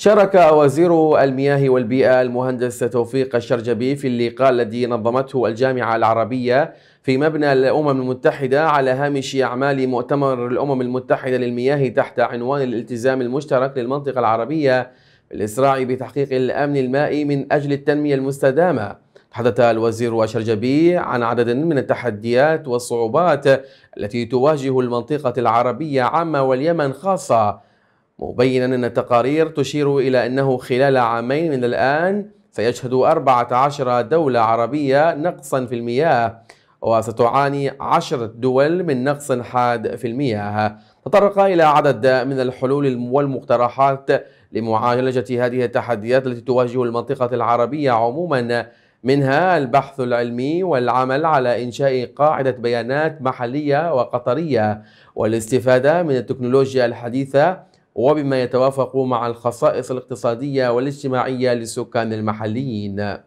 شارك وزير المياه والبيئة المهندس توفيق الشرجبي في اللقاء الذي نظمته الجامعة العربية في مبنى الأمم المتحدة على هامش أعمال مؤتمر الأمم المتحدة للمياه تحت عنوان الالتزام المشترك للمنطقة العربية بالإسراع بتحقيق الأمن المائي من أجل التنمية المستدامة تحدث الوزير الشرجبي عن عدد من التحديات والصعوبات التي تواجه المنطقة العربية عامة واليمن خاصة مبينا أن تقارير تشير إلى أنه خلال عامين من الآن سيشهد 14 دولة عربية نقصا في المياه وستعاني عشرة دول من نقص حاد في المياه تطرق إلى عدد من الحلول والمقترحات لمعالجة هذه التحديات التي تواجه المنطقة العربية عموما منها البحث العلمي والعمل على إنشاء قاعدة بيانات محلية وقطرية والاستفادة من التكنولوجيا الحديثة وبما يتوافق مع الخصائص الاقتصادية والاجتماعية للسكان المحليين